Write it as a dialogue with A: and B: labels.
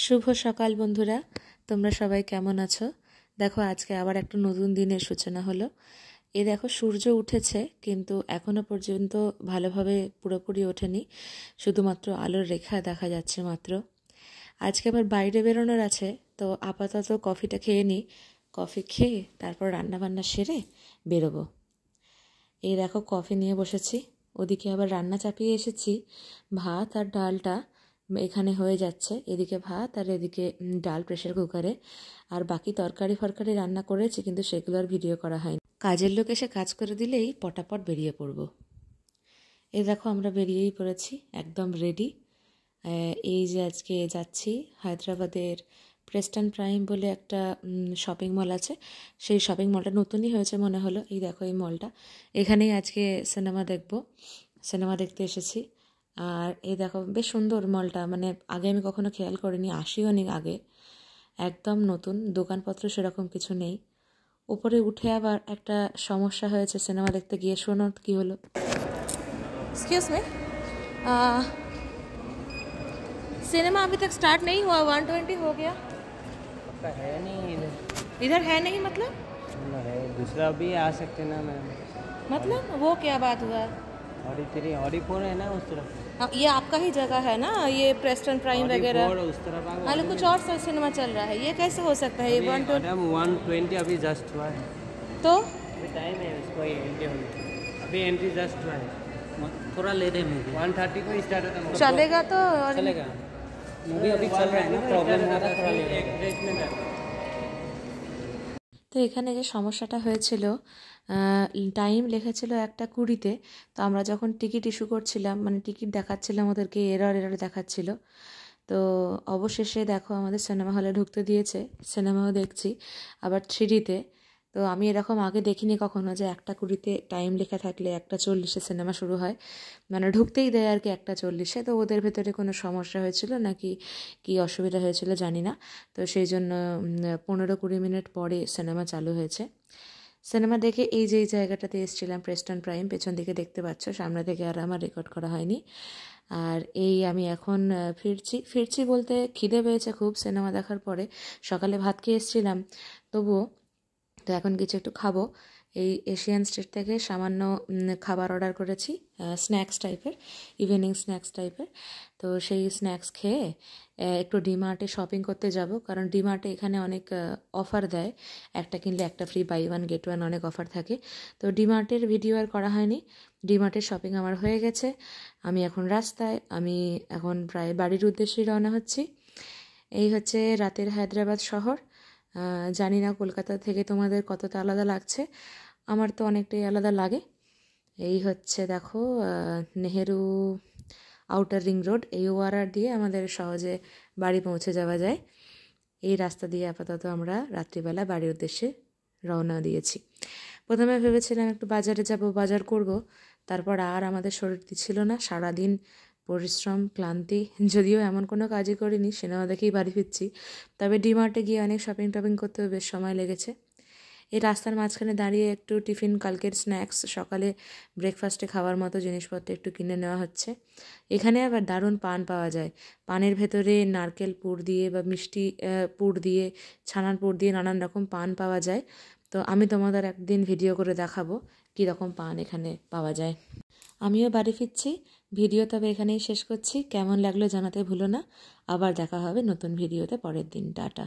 A: শুভ সকাল বন্ধুরা তোমরা সবাই কেমন আছো দেখো আজকে আবার একটা নতুন দিনের সূচনা হলো এ দেখো সূর্য উঠেছে কিন্তু এখনও পর্যন্ত ভালোভাবে পুরোপুরি ওঠেনি শুধুমাত্র আলোর রেখা দেখা যাচ্ছে মাত্র আজকে আবার বাইরে বেরোনোর আছে তো আপাতত কফিটা খেয়ে নিই কফি খেয়ে তারপর রান্নাবান্না সেরে বেরোবো এই দেখো কফি নিয়ে বসেছি ওদিকে আবার রান্না চাপিয়ে এসেছি ভাত আর ডালটা এখানে হয়ে যাচ্ছে এদিকে ভাত আর এদিকে ডাল প্রেশার কুকারে আর বাকি তরকারি ফরকারি রান্না করেছি কিন্তু সেগুলো আর ভিডিও করা হয়নি কাজের লোক এসে কাজ করে দিলেই পটাপট বেরিয়ে পড়ব এ দেখো আমরা বেরিয়েই পড়েছি একদম রেডি এই যে আজকে যাচ্ছি হায়দ্রাবাদের প্রেস্টান প্রাইম বলে একটা শপিং মল আছে সেই শপিং মলটা নতুনই হয়েছে মনে হলো এই দেখো এই মলটা এখানেই আজকে সিনেমা দেখব সিনেমা দেখতে এসেছি আর এই দেখো বেশ সুন্দর মলটা মানে আগে আমি কখনো খেয়াল করিনি আসিও নি আগে একদম নতুন দোকানপত্র সেরকম কিছু নেই উপরে উঠে আবার একটা সমস্যা হয়েছে সিনেমা দেখতে গিয়ে শোনো কী হলো সিনেমা में सिनेमा अभी तक स्टार्ट नहीं हुआ 120 हो गया
B: है नहीं इधर
A: इधर है नहीं मतलब
B: थ्री फोर है ना उस तरफ
A: हाँ ये आपका ही जगह है ना ये प्रेस्टन प्राइम वगैरह उस
B: तरफ हाँ, कुछ
A: और सर सिनेमा चल रहा है ये कैसे हो सकता है ये
B: वन ट्वेंटी अभी जस्ट हुआ है तो टाइम है एंट्री होने अभी एंट्री जस्ट हुआ है थोड़ा ले दे मूवी वन थर्टी को स्टार्ट होता चलेगा
A: तो और चलेगा
B: मूवी अभी चल रहा है ना प्रॉब्लम
A: তো এখানে যে সমস্যাটা হয়েছিল টাইম লেখা ছিল একটা কুড়িতে তো আমরা যখন টিকিট ইস্যু করছিলাম মানে টিকিট দেখাচ্ছিলাম ওদেরকে এরর এরর দেখাচ্ছিল তো অবশেষে দেখো আমাদের সিনেমা হলে ঢুকতে দিয়েছে সিনেমাও দেখছি আবার থ্রিডিতে তো আমি এরকম আগে দেখিনি কখনো যে একটা কুড়িতে টাইম লেখা থাকলে একটা চল্লিশে সিনেমা শুরু হয় মানে ঢুকতেই দেয় আর কি একটা চল্লিশে তো ওদের ভেতরে কোনো সমস্যা হয়েছিল নাকি কি অসুবিধা হয়েছিল জানি না তো সেই জন্য পনেরো কুড়ি মিনিট পরে সিনেমা চালু হয়েছে সিনেমা দেখে এই যে এই জায়গাটাতে এসেছিলাম প্রেস্টন প্রাইম পেছন দিকে দেখতে পাচ্ছ সামনে থেকে আর আমার রেকর্ড করা হয়নি আর এই আমি এখন ফিরছি ফিরছি বলতে খিদে পেয়েছে খুব সিনেমা দেখার পরে সকালে ভাত খেয়ে এসেছিলাম তবুও তো এখন কিছু একটু খাবো এই এশিয়ান স্ট্রিট থেকে সামান্য খাবার অর্ডার করেছি স্ন্যাক্স টাইপের ইভিনিং স্ন্যাক্স টাইপের তো সেই স্ন্যাক্স খেয়ে একটু ডিমার্টে শপিং করতে যাব কারণ ডিমার্টে এখানে অনেক অফার দেয় একটা কিনলে একটা free buy one get one অনেক অফার থাকে তো ডিমার্টের ভিডিও আর করা হয়নি ডিমার্টের শপিং আমার হয়ে গেছে আমি এখন রাস্তায় আমি এখন প্রায় বাড়ির উদ্দেশ্যেই রওনা হচ্ছি এই হচ্ছে রাতের হায়দ্রাবাদ শহর জানি না কলকাতা থেকে তোমাদের কতটা আলাদা লাগছে আমার তো অনেকটাই আলাদা লাগে এই হচ্ছে দেখো নেহেরু আউটার রিং রোড এই ওয়ারার দিয়ে আমাদের সহজে বাড়ি পৌঁছে যাওয়া যায় এই রাস্তা দিয়ে আপাতত আমরা রাত্রিবেলা বাড়ির উদ্দেশ্যে রওনা দিয়েছি প্রথমে ভেবেছিলাম একটু বাজারে যাব বাজার করব তারপর আর আমাদের শরীর ছিল না সারাদিন পরিশ্রম ক্লান্তি যদিও এমন কোনো কাজই করিনি সিনেমা দেখেই বাড়ি ফিরছি তবে ডিমার্টে গিয়ে অনেক শপিং টপিং করতেও বেশ সময় লেগেছে এই রাস্তার মাঝখানে দাঁড়িয়ে একটু টিফিন কালকের স্ন্যাক্স সকালে ব্রেকফাস্টে খাওয়ার মতো জিনিসপত্র একটু কিনে নেওয়া হচ্ছে এখানে আবার দারুণ পান পাওয়া যায় পানের ভেতরে নারকেল পুর দিয়ে বা মিষ্টি পুর দিয়ে ছানার পুর দিয়ে নানান রকম পান পাওয়া যায় তো আমি তোমাদের একদিন ভিডিও করে দেখাবো কীরকম পান এখানে পাওয়া যায় আমিও বাড়ি ফিরছি ভিডিও তবে এখানেই শেষ করছি কেমন লাগলো জানাতে ভুলো না আবার দেখা হবে নতুন ভিডিওতে পরের দিন টাটা